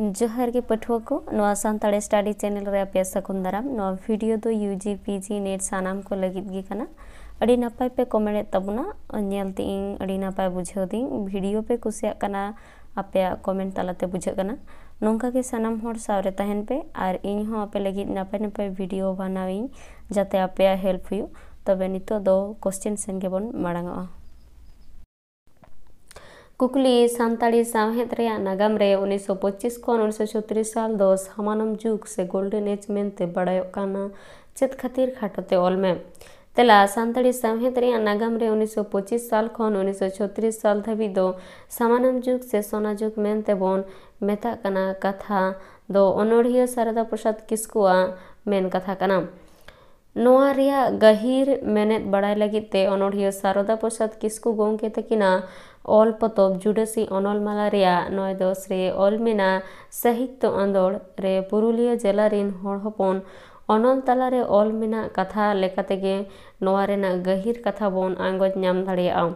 जोहर के पठुआ को नवा सानता स्टाडी चैनल आप सकून दाराम भिडियो दो U G P G NET सामान को लगे नपाय पे कमेंट तबनाते नपाय बुझेदी भिडियो पे कुना आप कमेंट तलाते बुझेना नौका सामान हर सवरे तहन पे और इनहे नपाय नपाय भिडियो बनावी जाते आपे हेल्प हो तब नित कोश्चन सेन के बन मांगा कुकली सानी साहेद नागाम उन्नीस सौ पचीस उन्नीस सौ छत्तीस साल हमानम जुग से गोल्डन एज मनते बड़ा चेत खातिर खाटते अलमे तेला सानी साहेद नागाम उन्नीस सौ पचिस साल उन्नीस सौ छत्तीस साल धाम जुग से सोना जुग मनते बता कथा दो अनड़िया सारदा प्रसाद किसकुआ मेन कथा ᱱᱚᱣᱟ ᱨᱮᱭᱟᱜ ᱜᱟᱹᱦᱤᱨ ᱢᱮᱱᱮᱫ ᱵᱟᱲᱟᱭ ᱞᱟᱹᱜᱤᱫ ᱛᱮ ᱚᱱᱚᱲᱦᱤᱭᱟᱹ ᱥᱟᱨᱚᱫᱟ ᱯᱨᱚᱥᱟᱫᱽ ᱠᱤᱥᱠᱩ ᱜᱚᱢᱠᱮ ᱛᱟᱹᱠᱤᱱᱟᱜ ᱚᱞ ᱯᱚᱛᱚᱵ ᱡᱩᱰᱟᱹᱥᱤ ᱚᱱᱚᱞᱢᱟᱞᱟ ᱨᱮᱭᱟᱜ ᱱᱚᱭ ᱫᱚᱥ ᱨᱮ ᱚᱞ ᱢᱮᱱᱟᱜ ᱥᱟᱦᱤᱛᱛᱚ ᱟᱸᱫᱳᱲ ᱨᱮ ᱯᱩᱨᱩᱞᱤᱭᱟᱹ ᱡᱮᱞᱟ ᱨᱮᱱ ᱦᱚᱲ ᱦᱚᱯᱚᱱ ᱚᱱᱚᱞ ᱛᱟᱞᱟᱨᱮ ᱚᱞ ᱢᱮᱱᱟᱜ ᱠᱟᱛᱷᱟ ᱞᱮᱠᱟᱛᱮᱜᱮ ᱱᱚᱣᱟ ᱨᱮᱱᱟᱜ ᱜᱟᱹᱦᱤᱨ ᱠᱟᱛᱷᱟ ᱵᱚᱱ ᱟᱸᱜᱚᱪ ᱧᱟᱢ ᱫᱟᱲᱮᱭᱟᱜᱼᱟ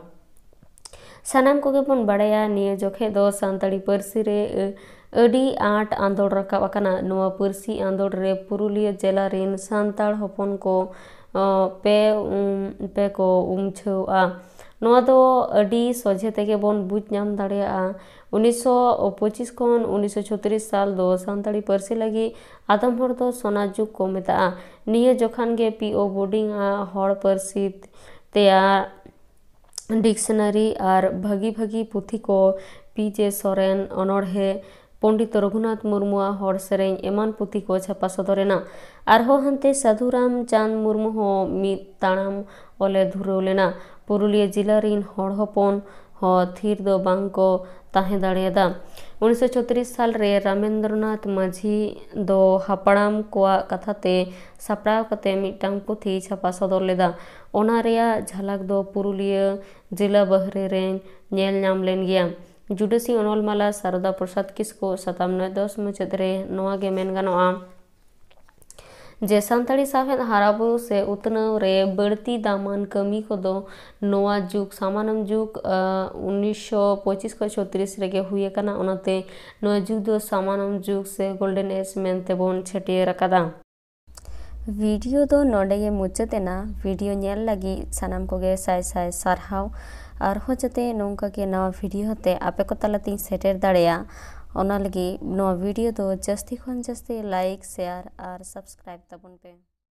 सामान को बड़ा निये जखे सानी रे आट आंदोल रकाबी आंदोल रे पुरुलिया जिले रेन सानताल हपन को पे उम, पे को उमछा नवा तो सजे तेगे बन बुझना दा उन्नीस सौ पचिस उन्नीस सौ छत्तीस साल सानी पार्सी लगे आदम तो सोना जुग को मेता निये जखान पीओ बोर्डिंग हर पार्सी तैयार ᱰᱤᱠᱥᱱᱟᱨᱤ ᱟᱨ ᱵᱷᱟᱹᱜᱤ ᱵᱷᱟᱹᱜᱤ ᱯᱩᱛᱷᱤ ᱠᱚ ᱯᱤ ᱡᱮ ᱥᱚᱨᱮᱱ ᱚᱱᱚᱬᱦᱮ ᱯᱚᱱᱰᱤᱛ ᱨᱚᱜᱷᱩᱱᱟᱛᱷ ᱢᱩᱨᱢᱩᱣᱟᱜ ᱦᱚᱲ ᱥᱮᱨᱮᱧ ᱮᱢᱟᱱ ᱯᱩᱛᱷᱤ ᱠᱚ ᱪᱷᱟᱯᱟ ᱥᱚᱫᱚᱨᱮᱱᱟ ᱟᱨᱦᱚᱸ ᱦᱟᱱᱛᱮ ᱥᱟᱹᱫᱷᱩ ᱨᱟᱢᱪᱟᱸᱫᱽ ᱢᱩᱨᱢᱩ ᱦᱚᱸ ᱢᱤᱫ ᱛᱟᱲᱟᱢ ᱚᱞᱮ ᱫᱷᱩᱨᱟᱹᱣ ᱞᱮᱱᱟ ᱯᱩᱨᱩᱞᱤᱭᱟᱹ ᱡᱮᱞᱟ ᱨᱤᱱ ᱦᱚᱲ ᱦᱚᱯᱚᱱ ᱦᱚᱸ ᱛᱷᱤᱨ ᱫᱚ ᱵᱟᱝ ᱠᱚ ᱛᱟᱦᱮᱸ ᱫᱟᱲᱮᱭᱟᱫᱟ उन्नीस चौंतीस साल रे रामेंद्रनाथ माझी दो हापड़ाम को कथाते सापड़ा मिटांग पुथी छापा सदर लेदा ओना झलक दो पुरुलिया जिला बहरे रे गया जुडसी अनलमाला सारदा प्रसाद किसको सतामना दस मुचद रे नवा गे जे सानी साफेद हारा बो से उतनावे बढ़ती दामान कमी को दो नोवा जुग सामानम जुग उन्नीस सौ पचिस खो छत्तीस हुए जुग दो सामानम जुग से गोल्डन एज में छटर का वीडियो दो नोडे मुचादेना वीडियो नेल लगे सनम को साय साय सारहा और जाते नौका के नवा वीडियो हते आपे को तलाते सेटर दड़ा ᱚᱱᱟ ᱞᱟᱹᱜᱤᱫ ᱱᱚᱣᱟ ᱵᱷᱤᱰᱤᱭᱳ ᱫᱚ ᱡᱟᱹᱥᱛᱤ ᱠᱷᱚᱱ ᱡᱟᱹᱥᱛᱤ ᱞᱟᱭᱤᱠ ᱥᱮᱭᱟᱨ ᱟᱨ ᱥᱟᱵᱥᱠᱨᱟᱭᱤᱵᱽ ᱛᱟᱵᱚᱱ ᱯᱮ